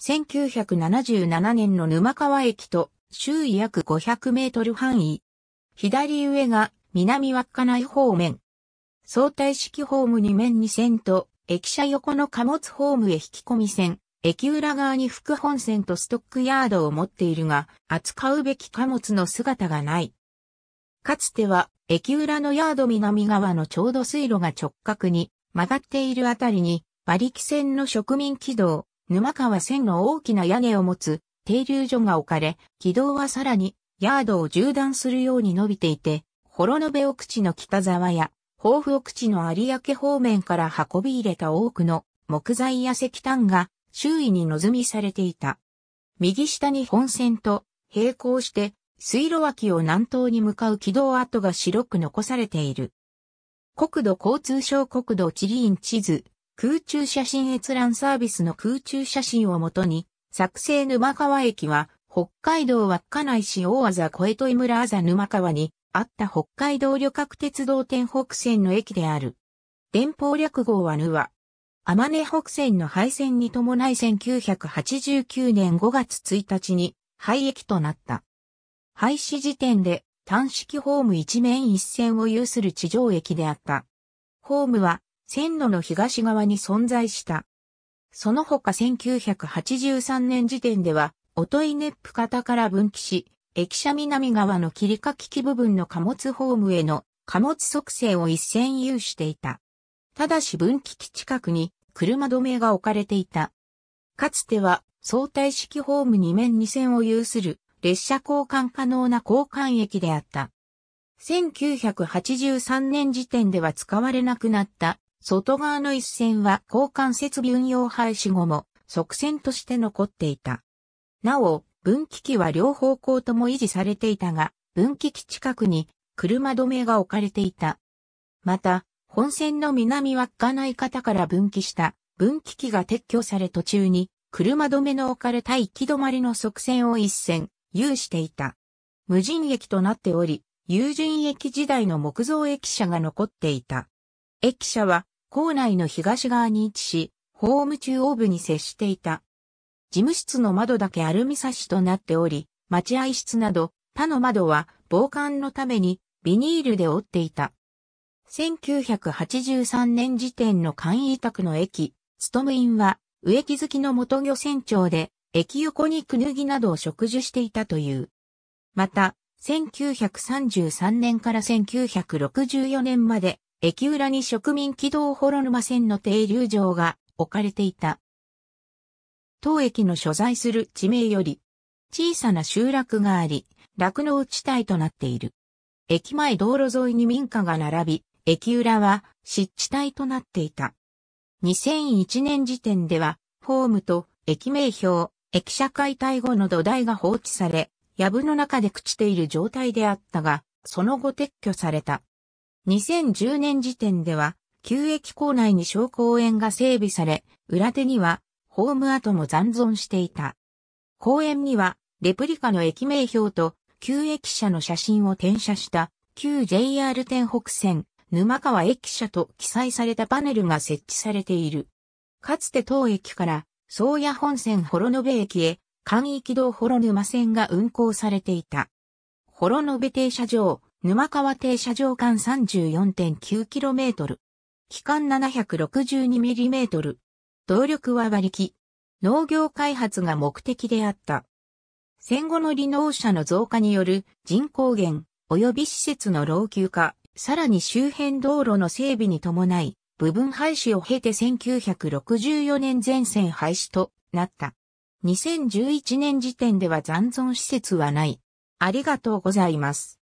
1977年の沼川駅と周囲約500メートル範囲。左上が南稚内方面。相対式ホーム2面2線と、駅舎横の貨物ホームへ引き込み線、駅裏側に副本線とストックヤードを持っているが、扱うべき貨物の姿がない。かつては、駅裏のヤード南側のちょうど水路が直角に曲がっているあたりに、馬力線の植民軌道、沼川線の大きな屋根を持つ停留所が置かれ、軌道はさらにヤードを縦断するように伸びていて、幌延奥地の北沢や、豊富奥地の有明方面から運び入れた多くの木材や石炭が周囲に望みされていた。右下に本線と並行して水路脇を南東に向かう軌道跡が白く残されている。国土交通省国土地理院地図空中写真閲覧サービスの空中写真をもとに、作成沼川駅は、北海道稚内市大和小江戸井村あざ沼川に、あった北海道旅客鉄道天北線の駅である。電報略号は沼。わ。天根北線の廃線に伴い1989年5月1日に廃駅となった。廃止時点で単式ホーム一面一線を有する地上駅であった。ホームは線路の東側に存在した。その他1983年時点では、いネップ型から分岐し、駅舎南側の切り欠き機部分の貨物ホームへの貨物促成を一線有していた。ただし分岐機近くに車止めが置かれていた。かつては相対式ホーム2面2線を有する列車交換可能な交換駅であった。1983年時点では使われなくなった外側の一線は交換設備運用廃止後も側線として残っていた。なお、分岐器は両方向とも維持されていたが、分岐器近くに車止めが置かれていた。また、本線の南稚内方から分岐した分岐器が撤去され途中に車止めの置かれた行き止まりの側線を一線有していた。無人駅となっており、有人駅時代の木造駅舎が残っていた。駅舎は校内の東側に位置し、ホーム中央部に接していた。事務室の窓だけアルミサッシとなっており、待合室など他の窓は防寒のためにビニールで折っていた。1983年時点の簡易委託の駅、務員は植木好きの元漁船長で、駅横にクヌギなどを植樹していたという。また、1933年から1964年まで駅裏に植民軌道ホロせ線の停留場が置かれていた。当駅の所在する地名より、小さな集落があり、酪農地帯となっている。駅前道路沿いに民家が並び、駅裏は湿地帯となっていた。2001年時点では、ホームと駅名標、駅舎解体後の土台が放置され、藪の中で朽ちている状態であったが、その後撤去された。2010年時点では、旧駅構内に小公園が整備され、裏手には、ホーム跡も残存していた。公園には、レプリカの駅名標と、旧駅舎の写真を転写した、旧 JR 天北線、沼川駅舎と記載されたパネルが設置されている。かつて当駅から、宗谷本線幌延駅へ、易域道幌沼線が運行されていた。幌延停車場、沼川停車場間 34.9km。機関 762mm。動力は馬力。農業開発が目的であった。戦後の離農者の増加による人口減及び施設の老朽化、さらに周辺道路の整備に伴い、部分廃止を経て1964年全線廃止となった。2011年時点では残存施設はない。ありがとうございます。